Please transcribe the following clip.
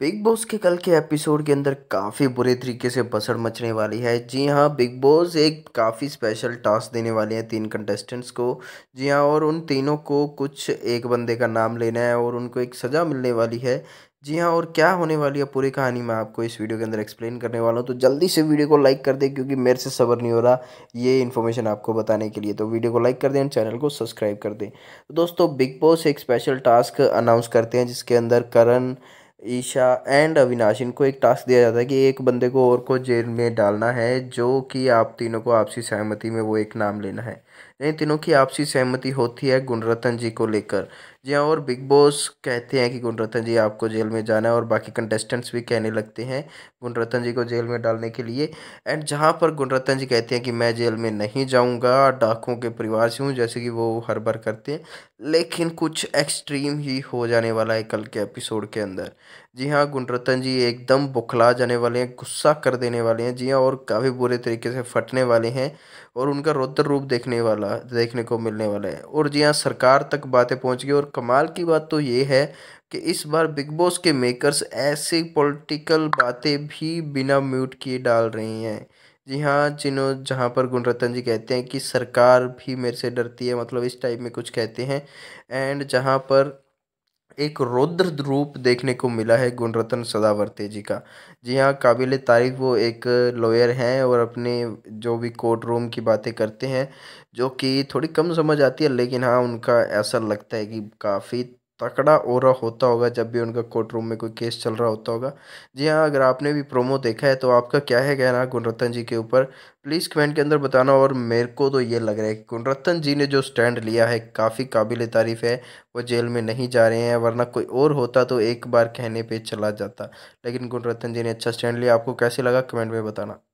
big Boss के कल के एपिसोड के अंदर काफ़ी बुरे तरीके से बसड़ मचने वाली है जी हाँ बिग बॉस एक काफ़ी स्पेशल टास्क देने वाले हैं तीन कंटेस्टेंट्स को जी हाँ और उन तीनों को कुछ एक बंदे का नाम लेना है और उनको एक सज़ा मिलने वाली है जी हाँ और क्या होने वाली है पूरी कहानी मैं आपको इस वीडियो के अंदर एक्सप्लेन करने वाला हूँ तो जल्दी से वीडियो को लाइक कर दें क्योंकि मेरे से सबर नहीं हो रहा ये इन्फॉर्मेशन आपको बताने के लिए तो वीडियो को लाइक कर दें चैनल को सब्सक्राइब कर दें तो दोस्तों बिग बॉस एक स्पेशल टास्क अनाउंस करते हैं जिसके अंदर करण ईशा एंड अविनाश इनको एक टास्क दिया जाता है कि एक बंदे को और को जेल में डालना है जो कि आप तीनों को आपसी सहमति में वो एक नाम लेना है इन तीनों की आपसी सहमति होती है गुणरतन जी को लेकर जी हाँ और बिग बॉस कहते हैं कि गुणरतन जी आपको जेल में जाना है और बाकी कंटेस्टेंट्स भी कहने लगते हैं गुणरतन जी को जेल में डालने के लिए एंड जहाँ पर गुणरतन जी कहते हैं कि मैं जेल में नहीं जाऊँगा डाकुओं के परिवार से हूँ जैसे कि वो हर बार करते हैं लेकिन कुछ एक्सट्रीम ही हो जाने वाला है कल के एपिसोड के अंदर जी हाँ गुणरत्न जी एकदम बुखला जाने वाले हैं गुस्सा कर देने वाले हैं जी हाँ और काफ़ी बुरे तरीके से फटने वाले हैं और उनका रौद्र रूप देखने वाला देखने को मिलने वाला है और जी हाँ सरकार तक बातें पहुँच गई और कमाल की बात तो ये है कि इस बार बिग बॉस के मेकर्स ऐसी पॉलिटिकल बातें भी बिना म्यूट किए डाल रही हैं जी हाँ जिन्हों जहाँ पर गुणरत्न जी कहते हैं कि सरकार भी मेरे से डरती है मतलब इस टाइप में कुछ कहते हैं एंड जहाँ पर एक रौद्र रूप देखने को मिला है गुणरत्न सदावर्ते जी का जी हाँ काबिल तारीफ वो एक लॉयर हैं और अपने जो भी कोर्ट रूम की बातें करते हैं जो कि थोड़ी कम समझ आती है लेकिन हाँ उनका ऐसा लगता है कि काफ़ी तकड़ा ओरा होता होगा जब भी उनका कोर्ट रूम में कोई केस चल रहा होता होगा जी हाँ अगर आपने भी प्रोमो देखा है तो आपका क्या है कहना गुणरत्न जी के ऊपर प्लीज़ कमेंट के अंदर बताना और मेरे को तो ये लग रहा है कि गुणरत्न जी ने जो स्टैंड लिया है काफ़ी काबिल तारीफ़ है वो जेल में नहीं जा रहे हैं वरना कोई और होता तो एक बार कहने पर चला जाता लेकिन गुणरत्न जी ने अच्छा स्टैंड लिया आपको कैसे लगा कमेंट में बताना